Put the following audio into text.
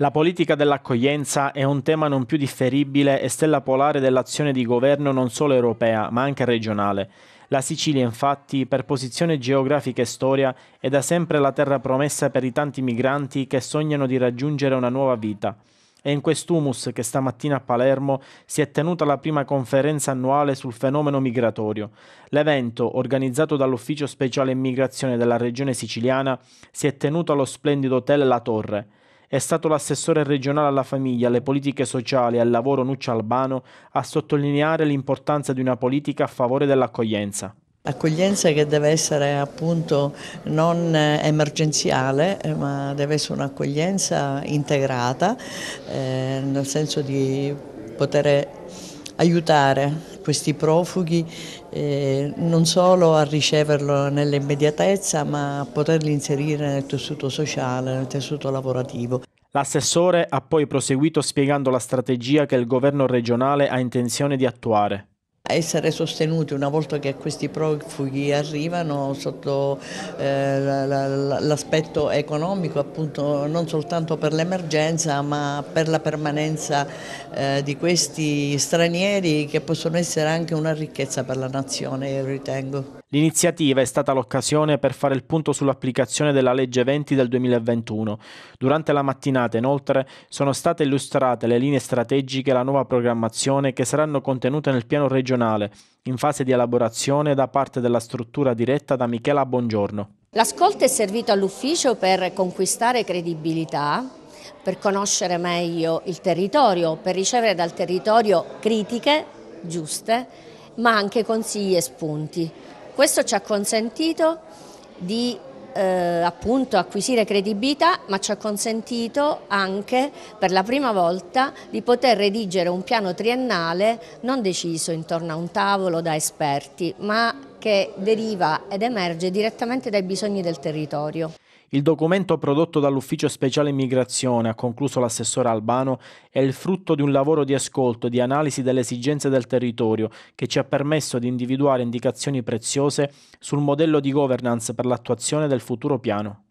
La politica dell'accoglienza è un tema non più differibile e stella polare dell'azione di governo non solo europea, ma anche regionale. La Sicilia, infatti, per posizione geografica e storia, è da sempre la terra promessa per i tanti migranti che sognano di raggiungere una nuova vita. È in quest'humus che stamattina a Palermo si è tenuta la prima conferenza annuale sul fenomeno migratorio. L'evento, organizzato dall'Ufficio Speciale Immigrazione della Regione Siciliana, si è tenuto allo splendido Hotel La Torre. È stato l'assessore regionale alla famiglia, alle politiche sociali e al lavoro Nuccio Albano a sottolineare l'importanza di una politica a favore dell'accoglienza. Accoglienza che deve essere appunto non emergenziale eh, ma deve essere un'accoglienza integrata eh, nel senso di poter aiutare questi profughi eh, non solo a riceverlo nell'immediatezza ma a poterli inserire nel tessuto sociale, nel tessuto lavorativo. L'assessore ha poi proseguito spiegando la strategia che il governo regionale ha intenzione di attuare essere sostenuti una volta che questi profughi arrivano sotto eh, l'aspetto economico appunto non soltanto per l'emergenza ma per la permanenza eh, di questi stranieri che possono essere anche una ricchezza per la nazione io ritengo. L'iniziativa è stata l'occasione per fare il punto sull'applicazione della legge 20 del 2021. Durante la mattinata, inoltre, sono state illustrate le linee strategiche e la nuova programmazione che saranno contenute nel piano regionale, in fase di elaborazione da parte della struttura diretta da Michela Bongiorno. L'ascolto è servito all'ufficio per conquistare credibilità, per conoscere meglio il territorio, per ricevere dal territorio critiche giuste, ma anche consigli e spunti. Questo ci ha consentito di eh, appunto acquisire credibilità, ma ci ha consentito anche per la prima volta di poter redigere un piano triennale non deciso intorno a un tavolo da esperti, ma che deriva ed emerge direttamente dai bisogni del territorio. Il documento prodotto dall'Ufficio Speciale Immigrazione, ha concluso l'assessore Albano, è il frutto di un lavoro di ascolto e di analisi delle esigenze del territorio che ci ha permesso di individuare indicazioni preziose sul modello di governance per l'attuazione del futuro piano.